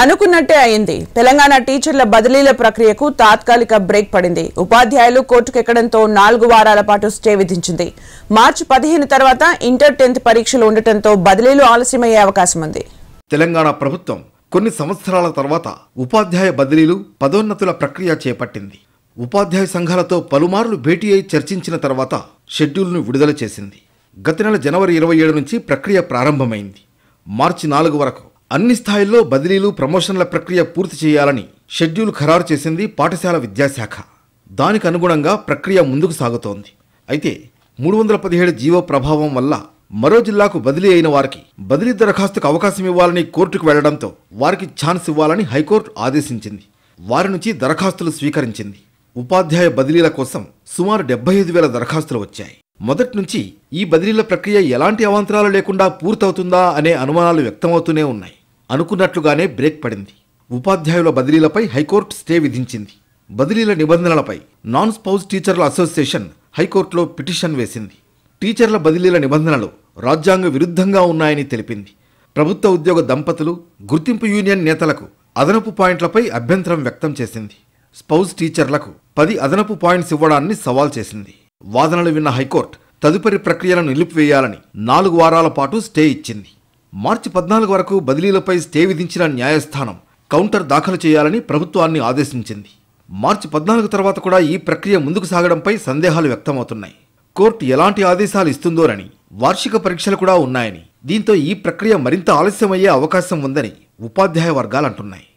అనుకున్నట్టే అయింది తెలంగాణ టీచర్ల బదిలీల ప్రక్రియకు తాత్కాలిక బ్రేక్ పడింది ఉపాధ్యాయులు కోర్టుకెక్కడంతో నాలుగు వారాల పాటు స్టే విధించింది మార్చి పదిహేను తర్వాత ఇంటర్ టెన్త్ పరీక్షలు ఉండటంతో బదిలీలు ఆలస్యమయ్యే అవకాశం ఉంది తెలంగాణ ప్రభుత్వం కొన్ని సంవత్సరాల తర్వాత ఉపాధ్యాయ బదిలీలు పదోన్నతుల ప్రక్రియ చేపట్టింది ఉపాధ్యాయ సంఘాలతో పలుమార్లు భేటీ అయి చర్చించిన తర్వాత షెడ్యూల్ను విడుదల చేసింది గత నెల జనవరి ఇరవై ఏడు నుంచి ప్రక్రియ ప్రారంభమైంది మార్చి నాలుగు వరకు అన్ని స్థాయిల్లో బదిలీలు ప్రమోషన్ల ప్రక్రియ పూర్తి చేయాలని షెడ్యూల్ ఖరారు చేసింది పాఠశాల విద్యాశాఖ దానికి అనుగుణంగా ప్రక్రియ ముందుకు సాగుతోంది అయితే మూడు వందల పదిహేడు జీవో ప్రభావం వల్ల మరో జిల్లాకు బదిలీ అయిన వారికి బదిలీ దరఖాస్తుకు అవకాశం ఇవ్వాలని కోర్టుకు వెళ్లడంతో వారికి ఛాన్స్ ఇవ్వాలని హైకోర్టు ఆదేశించింది వారి నుంచి దరఖాస్తులు స్వీకరించింది ఉపాధ్యాయ బదిలీల కోసం సుమారు డెబ్బై ఐదు వేల దరఖాస్తులు వచ్చాయి మొదటి నుంచి ఈ బదిలీల ప్రక్రియ ఎలాంటి అవాంతరాలు లేకుండా పూర్తవుతుందా అనే అనుమానాలు వ్యక్తమవుతూనే ఉన్నాయి అనుకున్నట్లుగానే బ్రేక్ పడింది ఉపాధ్యాయుల బదిలీలపై హైకోర్టు స్టే విధించింది బదిలీల నిబంధనలపై నాన్ స్పౌజ్ టీచర్ల అసోసియేషన్ హైకోర్టులో పిటిషన్ వేసింది టీచర్ల బదిలీల నిబంధనలు రాజ్యాంగ విరుద్ధంగా ఉన్నాయని తెలిపింది ప్రభుత్వ ఉద్యోగ దంపతులు గుర్తింపు యూనియన్ నేతలకు అదనపు పాయింట్లపై అభ్యంతరం వ్యక్తం చేసింది స్పౌజ్ టీచర్లకు పది అదనపు పాయింట్స్ ఇవ్వడాన్ని సవాల్ చేసింది వాదనలు విన్న హైకోర్టు తదుపరి ప్రక్రియలను నిలిపివేయాలని నాలుగు వారాల పాటు స్టే ఇచ్చింది మార్చి పద్నాలుగు వరకు బదిలీలపై స్టే విధించిన న్యాయస్థానం కౌంటర్ దాఖలు చేయాలని ప్రభుత్వాన్ని ఆదేశించింది మార్చి పద్నాలుగు తర్వాత కూడా ఈ ప్రక్రియ ముందుకు సాగడంపై సందేహాలు వ్యక్తమవుతున్నాయి కోర్టు ఎలాంటి ఆదేశాలు ఇస్తుందోనని వార్షిక పరీక్షలు కూడా ఉన్నాయని దీంతో ఈ ప్రక్రియ మరింత ఆలస్యమయ్యే అవకాశం ఉందని ఉపాధ్యాయ వర్గాలంటున్నాయి